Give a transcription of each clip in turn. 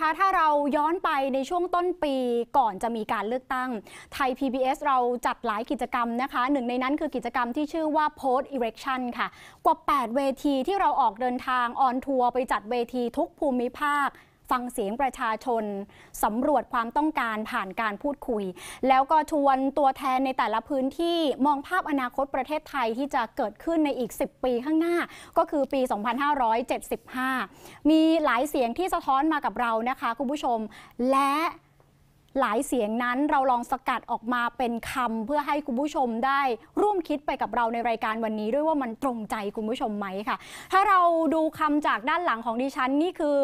คะถ้าเราย้อนไปในช่วงต้นปีก่อนจะมีการเลือกตั้ง ไทย PBS เราจัดหลายกิจกรรมนะคะ หนึ่งในนั้นคือกิจกรรมที่ชื่อว่า Post Election ค่ะ กว่า 8 เวทีที่เราออกเดินทางออนทัวร์ไปจัดเวทีทุกภูมิภาคฟังเสียงประชาชน สำรวจความต้องการผ่านการพูดคุย แล้วก็ชวนตัวแทนในแต่ละพื้นที่มองภาพอนาคตประเทศไทยที่จะเกิดขึ้นในอีก 10 ปีข้างหน้า ก็คือปี 2575 มีหลายเสียงที่สะท้อนมากับเรานะคะคุณผู้ชมและหลายเสียงนั้นเราลองสกัดออกมาเป็นคำเพื่อให้คุณผู้ชมได้ ร่วมคิดไปกับเราในรายการวันนี้ด้วยว่ามันตรงใจคุณผู้ชมไหมค่ะ ถ้าเราดูคำจากด้านหลังของดิฉัน นี่คือ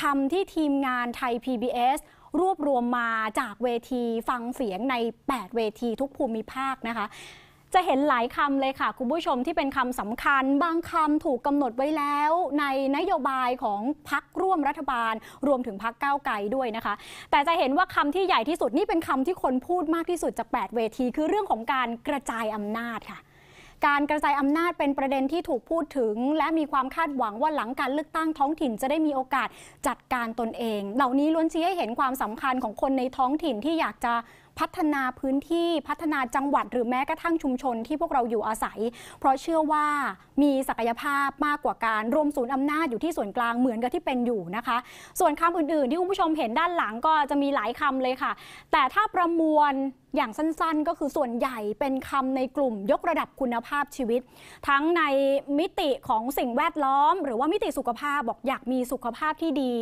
คำที่ทีมงานไทย PBS รวบรวมมาจากเวทีฟังเสียงใน 8 เวทีทุกภูมิภาคนะคะจะเห็นหลายคำเลยค่ะ คุณผู้ชมที่เป็นคำสำคัญ บางคำถูกกำหนดไว้แล้ว ในนโยบายของพักร่วมรัฐบาล รวมถึงพักก้าวไกลด้วยนะคะแต่จะเห็นว่าคำที่ใหญ่ที่สุดนี่เป็นคำที่คนพูดมากที่สุดจาก8เวที คือเรื่องของการกระจายอำนาจค่ะ การกระจายอำนาจเป็นประเด็นที่ถูกพูดถึง และมีความคาดหวังว่าหลังการเลือกตั้งท้องถิ่นจะได้มีโอกาสจัดการตนเอง เหล่านี้ล้วนชี้ให้เห็นความสำคัญของคนในท้องถิ่นที่อยากจะพัฒนาพื้นที่พัฒนาจังหวัดหรือแม้กระทั่งชุมชนที่พวกเราอยู่อาศัย เพราะเชื่อว่ามีศักยภาพมากกว่าการรวมศูนย์อำนาจอยู่ที่ส่วนกลางเหมือนกับที่เป็นอยู่นะคะ ส่วนคำอื่น ๆ ที่คุณผู้ชมเห็นด้านหลังก็จะมีหลายคำเลยค่ะ แต่ถ้าประมวลอย่างสั้น ๆ ก็คือส่วนใหญ่เป็นคำในกลุ่มยกระดับคุณภาพชีวิต ทั้งในมิติของสิ่งแวดล้อม หรือว่ามิติสุขภาพบอกอยากมีสุขภาพที่ดี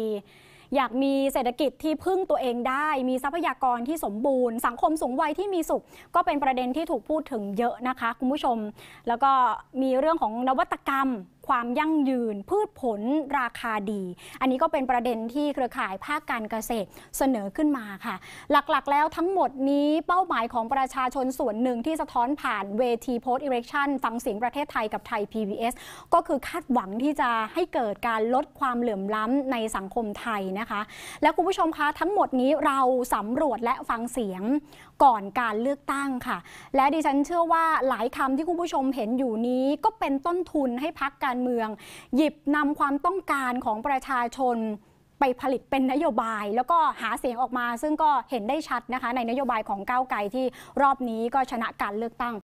อยากมีเศรษฐกิจที่พึ่งตัวเองได้ มีทรัพยากรที่สมบูรณ์ สังคมสูงวัยที่มีสุข ก็เป็นประเด็นที่ถูกพูดถึงเยอะนะคะคุณผู้ชม แล้วก็มีเรื่องของนวัตกรรมความยั่งยืนพืชผลราคาดี อันนี้ก็เป็นประเด็นที่เครือข่ายภาคการเกษตรเสนอขึ้นมาค่ะ หลักๆแล้วทั้งหมดนี้เป้าหมายของประชาชนส่วนหนึ่งที่สะท้อนผ่านเวทีโพสต์อิเล็กชันฟังเสียงประเทศไทยกับไทย PBS ก็คือคาดหวังที่จะให้เกิดการลดความเหลื่อมล้ำในสังคมไทยนะคะ และคุณผู้ชมคะทั้งหมดนี้เราสำรวจและฟังเสียงก่อนการเลือกตั้งค่ะ และดิฉันเชื่อว่าหลายคำที่คุณผู้ชมเห็นอยู่นี้ ก็เป็นต้นทุนให้พักการการเมืองหยิบนำความต้องการของประชาชนไปผลิตเป็นนโยบาย แล้วก็หาเสียงออกมาซึ่งก็เห็นได้ชัดนะคะในนโยบายของก้าวไกลที่รอบนี้ก็ชนะการเลือกตั้ง